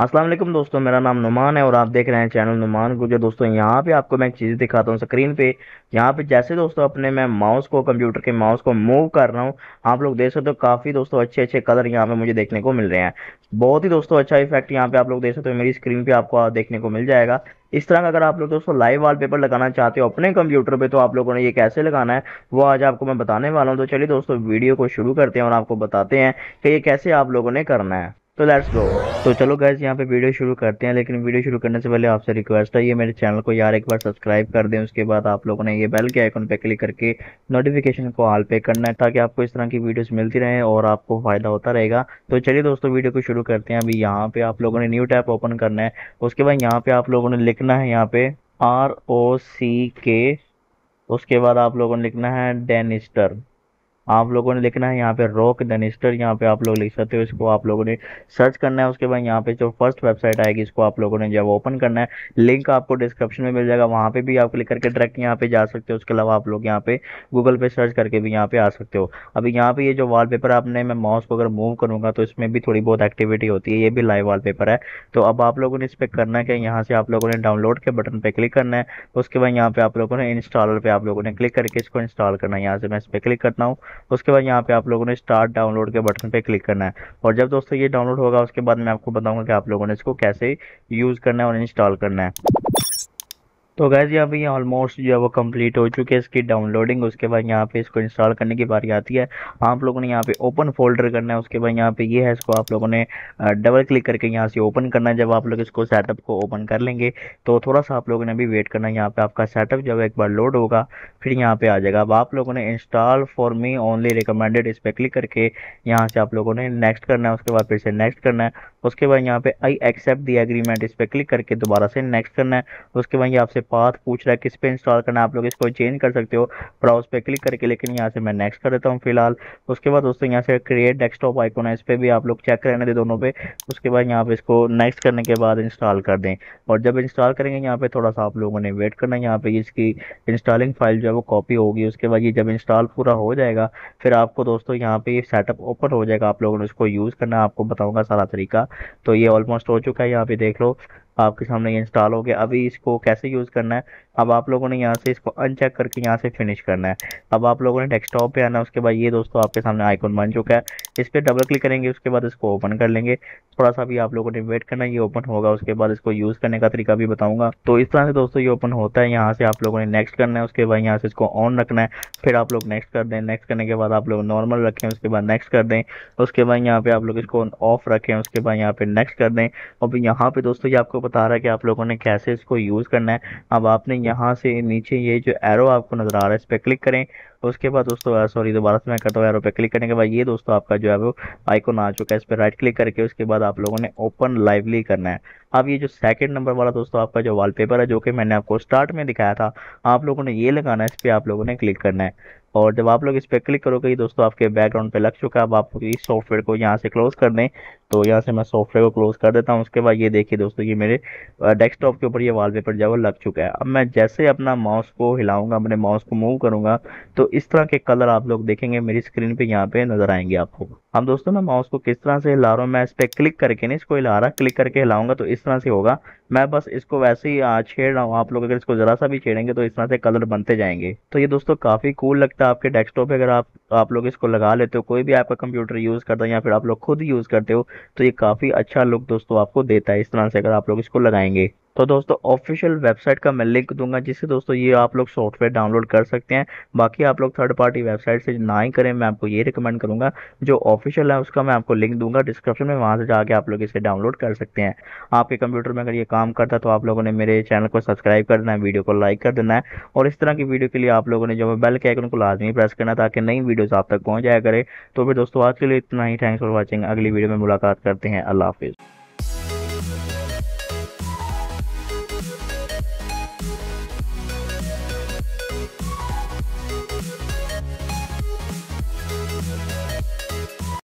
असलम दोस्तों मेरा नाम नुमान है और आप देख रहे हैं चैनल नुमान गुजर दोस्तों यहाँ पे आपको मैं एक चीज़ दिखाता हूँ स्क्रीन पे यहाँ पे जैसे दोस्तों अपने मैं माउस को कंप्यूटर के माउस को मूव कर रहा हूँ आप लोग देख सकते हो काफ़ी दोस्तों अच्छे अच्छे कलर यहाँ पे मुझे देखने को मिल रहे हैं बहुत ही दोस्तों अच्छा इफेक्ट यहाँ पे आप लोग देख सकते हो मेरी स्क्रीन पे आपको देखने को मिल जाएगा इस तरह का अगर आप लोग दोस्तों लाइव पेपर लगाना चाहते हो अपने कंप्यूटर पे तो आप लोगों ने ये कैसे लगाना है वो आज आपको मैं बताने वाला हूँ तो चलिए दोस्तों वीडियो को शुरू करते हैं और आपको बताते हैं कि ये कैसे आप लोगों ने करना है तो लेट्स गो तो चलो गैस यहाँ पे वीडियो शुरू करते हैं लेकिन वीडियो शुरू करने से पहले आपसे रिक्वेस्ट है ये मेरे चैनल को यार एक बार सब्सक्राइब कर दें उसके बाद आप लोगों ने ये बेल के आइकन पे क्लिक करके नोटिफिकेशन को ऑल पे करना है ताकि आपको इस तरह की वीडियोस मिलती रहे और आपको फ़ायदा होता रहेगा तो चलिए दोस्तों वीडियो को शुरू करते हैं अभी यहाँ पे आप लोगों ने न्यू टैप ओपन करना है उसके बाद यहाँ पे आप लोगों ने लिखना है यहाँ पे आर ओ सी के उसके बाद आप लोगों ने लिखना है डेनिस्टर आप लोगों ने लिखना है यहाँ पे रॉक डनिस्टर यहाँ पे आप लोग लिख सकते हो इसको आप लोगों ने सर्च करना है उसके बाद यहाँ पे जो फर्स्ट वेबसाइट आएगी इसको आप लोगों ने जब ओपन करना है लिंक आपको डिस्क्रिप्शन में मिल जाएगा वहाँ पे भी आप क्लिक करके डायरेक्ट यहाँ पे जा सकते हो उसके अलावा आप लोग यहाँ पे गूगल पे सर्च करके भी यहाँ पे आ सकते हो अभी यहाँ पे ये जो जो पेपर आपने मैं माउस को अगर मूव करूँगा तो इसमें भी थोड़ी बहुत एक्टिविटी होती है ये भी लाइव वाल है तो अब आप लोगों ने इस पर करना है यहाँ से आप लोगों ने डाउनलोड के बटन पर क्लिक करना है उसके बाद यहाँ पे आप लोगों ने इंस्टॉलर पर आप लोगों ने क्लिक करके इसको इंस्टॉल करना है यहाँ से मैं इस पर क्लिक करता हूँ उसके बाद यहाँ पे आप लोगों ने स्टार्ट डाउनलोड के बटन पे क्लिक करना है और जब दोस्तों ये डाउनलोड होगा उसके बाद मैं आपको बताऊंगा कि आप लोगों ने इसको कैसे यूज़ करना है और इंस्टॉल करना है तो गैस यहाँ पे ये ऑलमोस्ट जो है वो कंप्लीट हो चुकी है इसकी डाउनलोडिंग उसके बाद यहाँ पे इसको इंस्टॉल करने की बारी आती है आप लोगों ने यहाँ पे ओपन फोल्डर करना है उसके बाद यहाँ पे ये है इसको आप लोगों ने डबल क्लिक करके यहाँ से ओपन करना है जब आप लोग इसको सेटअप को ओपन कर लेंगे तो थोड़ा सा आप लोगों ने अभी वेट करना है यहाँ पे आपका सेटअप जब एक बार लोड होगा फिर यहाँ पे आ जाएगा अब आप लोगों ने install for me only recommended इस पर क्लिक करके यहाँ से आप लोगों ने नेक्स्ट करना है उसके बाद फिर से नेक्स्ट करना है उसके बाद यहाँ पे आई एक्सेप्ट दी एग्रीमेंट इस पर क्लिक करके दोबारा से नेक्स्ट करना है उसके बाद ये आपसे पाथ पूछ रहा है किस पे इंस्टॉल करना है आप लोग इसको चेंज कर सकते हो ब्राउज पे क्लिक करके लेकिन यहाँ से मैं नेक्स्ट कर देता हूँ फिलहाल उसके बाद दोस्तों यहाँ से क्रिएट डेस्कटॉप आइकॉन है इस पर भी आप लोग चेक रहने दे दोनों पे उसके बाद यहाँ पे इसको नेक्स्ट करने के बाद इंस्टॉल कर दें और जब इंस्टॉल करेंगे यहाँ पे थोड़ा सा आप लोगों ने वेट करना है यहाँ पे इसकी इंस्टॉलिंग फाइल जो है वो कॉपी होगी उसके बाद ये जब इंस्टॉल पूरा हो जाएगा फिर आपको दोस्तों यहाँ पे सेटअप ओपन हो जाएगा आप लोगों ने उसको यूज़ करना आपको बताऊँगा सारा तरीका तो ये ऑलमोस्ट हो चुका है यहाँ पे देख लो आपके सामने ये इंस्टॉल हो गया अभी इसको कैसे यूज़ करना है अब आप लोगों ने यहाँ से इसको अनचेक करके यहाँ से फिनिश करना है अब आप लोगों ने डेस्कटॉप पे आना है उसके बाद ये दोस्तों आपके सामने आइकॉन बन चुका है इस पर डबल क्लिक करेंगे उसके बाद इसको ओपन कर लेंगे थोड़ा सा भी आप लोगों ने वेट करना ये ओपन होगा उसके बाद इसको यूज़ करने का तरीका भी बताऊंगा तो इस तरह से दोस्तों ये ओपन होता है यहाँ से आप लोगों ने नेक्स्ट करना है उसके बाद यहाँ से इसको ऑन रखना है फिर आप लोग नेक्स्ट कर दें नेक्स्ट करने के बाद आप लोग नॉर्मल रखें उसके बाद नेक्स्ट कर दें उसके बाद यहाँ पे आप लोग इसको ऑफ रखें उसके बाद यहाँ पे नेक्स्ट कर दें और यहाँ पे दोस्तों ये आपको बता रहा है कि आप लोगों ने कैसे इसको यूज़ करना है अब आपने यहाँ से नीचे ये जो एरो आपको नजर आ रहा है इस पर क्लिक करें उसके बाद दोस्तों सॉरी uh, दोबारा से मैं करता हूँ एरो पे क्लिक करने के बाद ये दोस्तों आपका जो है वो आइकोन आ चुका है इस पर राइट क्लिक करके उसके बाद आप लोगों ने ओपन लाइवली करना है अब ये जो सेकंड नंबर वाला दोस्तों आपका जो वॉलपेपर है जो कि मैंने आपको स्टार्ट में दिखाया था आप लोगों ने ये लगाना है इस पर आप लोगों ने क्लिक करना है और जब आप लोग इस पर क्लिक करोगे दोस्तों आपके बैकग्राउंड पे लग चुका है अब आप इस सॉफ्टवेयर को यहाँ से क्लोज कर दें तो यहाँ से मैं सॉफ्टवेयर को क्लोज कर देता हूँ उसके बाद ये देखिए दोस्तों ये मेरे डेस्कटॉप के ऊपर ये वॉलपेपर जो है वो लग चुका है अब मैं जैसे अपना माउस को हिलाऊंगा अपने माउस को मूव करूंगा तो इस तरह के कलर आप लोग देखेंगे मेरी स्क्रीन पे यहाँ पे नजर आएंगे आपको अब दोस्तों मैं माउस को किस तरह से हिला रहा हूँ मैं इस पर क्लिक करके ना इसको हिला रहा क्लिक करके हिलाऊंगा तो इस तरह से होगा मैं बस इसको वैसे ही छेड़ रहा हूँ आप लोग अगर इसको ज़रा सा भी छेड़ेंगे तो इस तरह से कलर बनते जाएंगे तो ये दोस्तों काफ़ी कूल लगता है आपके डेस्कटॉप पे अगर आप आप लोग इसको लगा लेते हो कोई भी आपका कंप्यूटर यूज़ करता है या फिर आप लोग खुद यूज़ करते हो तो ये काफ़ी अच्छा लुक दोस्तों आपको देता है इस तरह से अगर आप लोग इसको लगाएंगे तो दोस्तों ऑफिशियल वेबसाइट का मैं लिंक दूंगा जिससे दोस्तों ये आप लोग सॉफ्टवेयर डाउनलोड कर सकते हैं बाकी आप लोग थर्ड पार्टी वेबसाइट से ना ही करें मैं आपको ये रिकमेंड करूँगा जो ऑफिशियल है उसका मैं आपको लिंक दूंगा डिस्क्रिप्शन में वहाँ से जाके आप लोग इसे डाउनलोड कर सकते हैं आपके कंप्यूटर में अगर ये काम करता तो आप लोगों ने मेरे चैनल को सब्सक्राइब कर देना है वीडियो को लाइक कर देना है और इस तरह की वीडियो के लिए आप लोगों ने जो बेल के आइकन को लाजमी प्रेस करना ताकि नई वीडियोज़ आप तक पहुँच जाया करें तो फिर दोस्तों आज के लिए इतना ही थैंक्स फॉर वॉचिंग अगली वीडियो में मुलाकात करते हैं अल्लाह हाफिज़